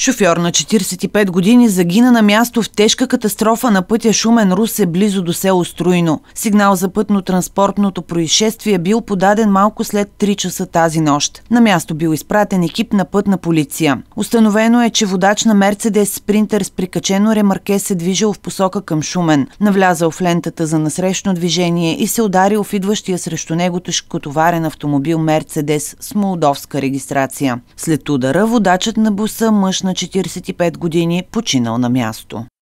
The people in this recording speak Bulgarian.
Шофьор на 45 години загина на място в тежка катастрофа на пътя Шумен Рус е близо до село Струйно. Сигнал за пътно-транспортното происшествие бил подаден малко след 3 часа тази нощ. На място бил изпратен екип на пътна полиция. Установено е, че водач на Мерцедес Спринтер с прикачено ремарке се движил в посока към Шумен. Навлязал в лентата за насрещно движение и се ударил в идващия срещу него тъжкотоварен автомобил Мерцедес с молдовска регистрация. След удара водачът на буса мъж на на 45 години, починал на място.